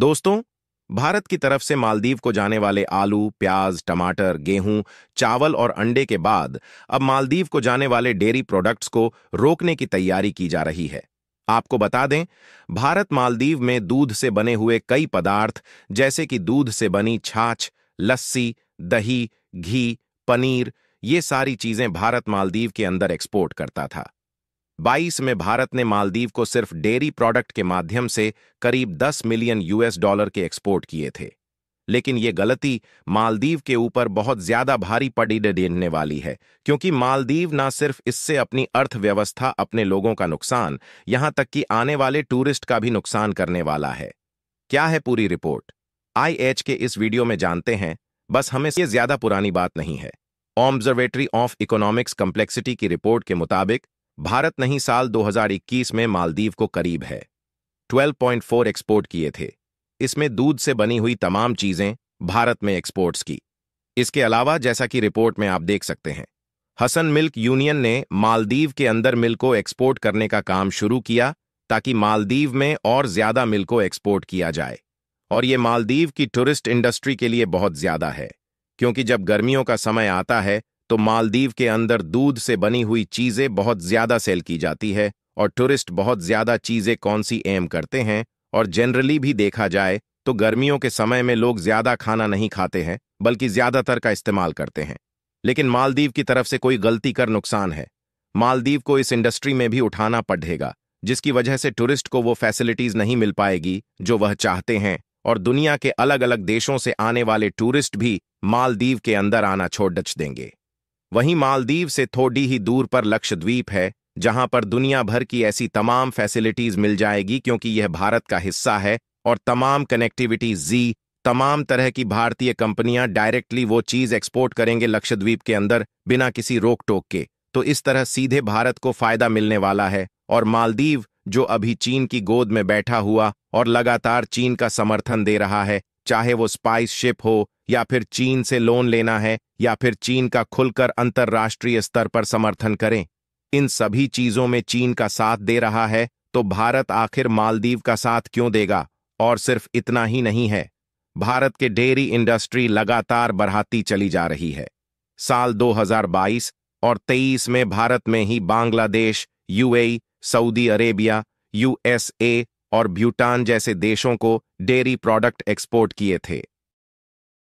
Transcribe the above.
दोस्तों भारत की तरफ से मालदीव को जाने वाले आलू प्याज टमाटर गेहूं चावल और अंडे के बाद अब मालदीव को जाने वाले डेयरी प्रोडक्ट्स को रोकने की तैयारी की जा रही है आपको बता दें भारत मालदीव में दूध से बने हुए कई पदार्थ जैसे कि दूध से बनी छाछ लस्सी दही घी पनीर ये सारी चीजें भारत मालदीव के अंदर एक्सपोर्ट करता था 2022 में भारत ने मालदीव को सिर्फ डेयरी प्रोडक्ट के माध्यम से करीब 10 मिलियन यूएस डॉलर के एक्सपोर्ट किए थे लेकिन ये गलती मालदीव के ऊपर बहुत ज्यादा भारी पड़ी देने वाली है क्योंकि मालदीव ना सिर्फ इससे अपनी अर्थव्यवस्था अपने लोगों का नुकसान यहां तक कि आने वाले टूरिस्ट का भी नुकसान करने वाला है क्या है पूरी रिपोर्ट आईएच के इस वीडियो में जानते हैं बस हमें ये ज्यादा पुरानी बात नहीं है ऑब्जर्वेटरी ऑफ इकोनॉमिक्स कम्प्लेक्सिटी की रिपोर्ट के मुताबिक भारत नहीं साल 2021 में मालदीव को करीब है 12.4 एक्सपोर्ट किए थे इसमें दूध से बनी हुई तमाम चीजें भारत में एक्सपोर्ट्स की इसके अलावा जैसा कि रिपोर्ट में आप देख सकते हैं हसन मिल्क यूनियन ने मालदीव के अंदर मिल को एक्सपोर्ट करने का काम शुरू किया ताकि मालदीव में और ज्यादा मिल को एक्सपोर्ट किया जाए और ये मालदीव की टूरिस्ट इंडस्ट्री के लिए बहुत ज्यादा है क्योंकि जब गर्मियों का समय आता है तो मालदीव के अंदर दूध से बनी हुई चीज़ें बहुत ज़्यादा सेल की जाती है और टूरिस्ट बहुत ज़्यादा चीज़ें कौन सी एम करते हैं और जनरली भी देखा जाए तो गर्मियों के समय में लोग ज़्यादा खाना नहीं खाते हैं बल्कि ज़्यादातर का इस्तेमाल करते हैं लेकिन मालदीव की तरफ से कोई गलती कर नुकसान है मालदीव को इस इंडस्ट्री में भी उठाना पड़ेगा जिसकी वजह से टूरिस्ट को वो फैसिलिटीज़ नहीं मिल पाएगी जो वह चाहते हैं और दुनिया के अलग अलग देशों से आने वाले टूरिस्ट भी मालदीव के अंदर आना छोड़ डच देंगे वहीं मालदीव से थोड़ी ही दूर पर लक्षद्वीप है जहां पर दुनिया भर की ऐसी तमाम फैसिलिटीज मिल जाएगी क्योंकि यह भारत का हिस्सा है और तमाम कनेक्टिविटी जी तमाम तरह की भारतीय कंपनियां डायरेक्टली वो चीज एक्सपोर्ट करेंगे लक्षद्वीप के अंदर बिना किसी रोक टोक के तो इस तरह सीधे भारत को फायदा मिलने वाला है और मालदीव जो अभी चीन की गोद में बैठा हुआ और लगातार चीन का समर्थन दे रहा है चाहे वो स्पाइस शिप हो या फिर चीन से लोन लेना है या फिर चीन का खुलकर अंतर्राष्ट्रीय स्तर पर समर्थन करें इन सभी चीजों में चीन का साथ दे रहा है तो भारत आखिर मालदीव का साथ क्यों देगा और सिर्फ इतना ही नहीं है भारत के डेयरी इंडस्ट्री लगातार बढ़ाती चली जा रही है साल 2022 और 23 में भारत में ही Bangladesh UAE, Saudi Arabia USA और भूटान जैसे देशों को डेयरी प्रोडक्ट एक्सपोर्ट किए थे